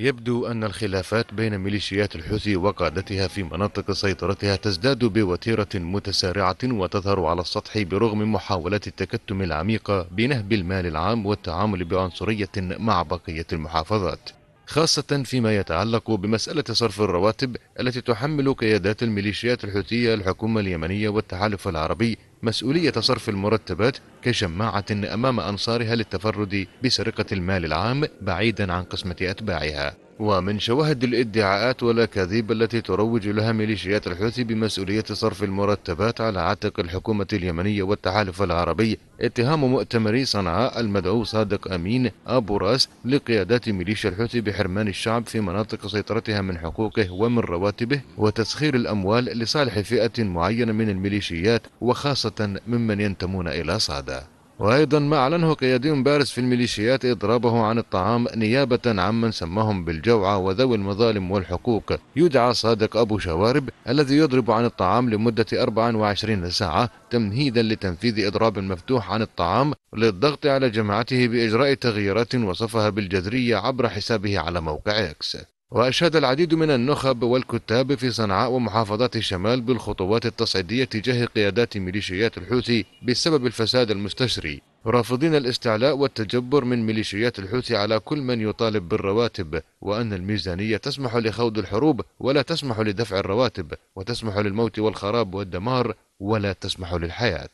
يبدو أن الخلافات بين ميليشيات الحوثي وقادتها في مناطق سيطرتها تزداد بوتيرة متسارعة وتظهر على السطح برغم محاولات التكتم العميقة بنهب المال العام والتعامل بعنصرية مع بقية المحافظات خاصة فيما يتعلق بمسألة صرف الرواتب التي تحمل قيادات الميليشيات الحوثية الحكومة اليمنية والتحالف العربي مسؤولية صرف المرتبات كشماعة أمام أنصارها للتفرد بسرقة المال العام بعيدا عن قسمة أتباعها ومن شواهد الادعاءات والاكاذيب التي تروج لها ميليشيات الحوثي بمسؤوليه صرف المرتبات على عاتق الحكومه اليمنيه والتحالف العربي اتهام مؤتمري صنعاء المدعو صادق امين ابو راس لقيادات ميليشيا الحوثي بحرمان الشعب في مناطق سيطرتها من حقوقه ومن رواتبه وتسخير الاموال لصالح فئه معينه من الميليشيات وخاصه ممن ينتمون إلى صعدة وأيضا ما أعلنه قيادي بارز في الميليشيات إضرابه عن الطعام نيابة عمن سماهم بالجوعى وذوي المظالم والحقوق يدعى صادق أبو شوارب الذي يضرب عن الطعام لمدة 24 ساعة تمهيدا لتنفيذ إضراب مفتوح عن الطعام للضغط على جماعته بإجراء تغييرات وصفها بالجذرية عبر حسابه على موقع إكس وأشاد العديد من النخب والكتاب في صنعاء ومحافظات الشمال بالخطوات التصعيدية تجاه قيادات ميليشيات الحوثي بسبب الفساد المستشري رافضين الاستعلاء والتجبر من ميليشيات الحوثي على كل من يطالب بالرواتب وأن الميزانية تسمح لخوض الحروب ولا تسمح لدفع الرواتب وتسمح للموت والخراب والدمار ولا تسمح للحياة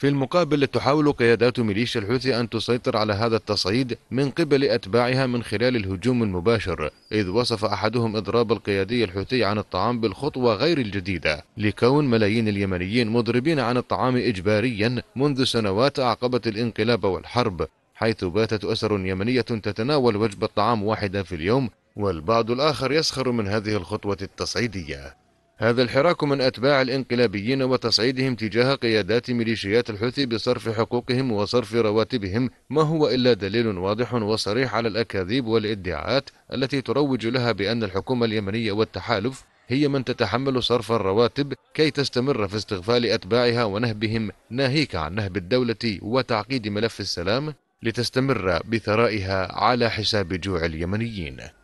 في المقابل تحاول قيادات ميليشيا الحوثي أن تسيطر على هذا التصعيد من قبل أتباعها من خلال الهجوم المباشر إذ وصف أحدهم إضراب القيادي الحوثي عن الطعام بالخطوة غير الجديدة لكون ملايين اليمنيين مضربين عن الطعام إجباريا منذ سنوات أعقبت الانقلاب والحرب حيث باتت أسر يمنية تتناول وجبة طعام واحدة في اليوم والبعض الآخر يسخر من هذه الخطوة التصعيدية هذا الحراك من أتباع الإنقلابيين وتصعيدهم تجاه قيادات ميليشيات الحوثي بصرف حقوقهم وصرف رواتبهم ما هو إلا دليل واضح وصريح على الأكاذيب والإدعاءات التي تروج لها بأن الحكومة اليمنية والتحالف هي من تتحمل صرف الرواتب كي تستمر في استغفال أتباعها ونهبهم ناهيك عن نهب الدولة وتعقيد ملف السلام لتستمر بثرائها على حساب جوع اليمنيين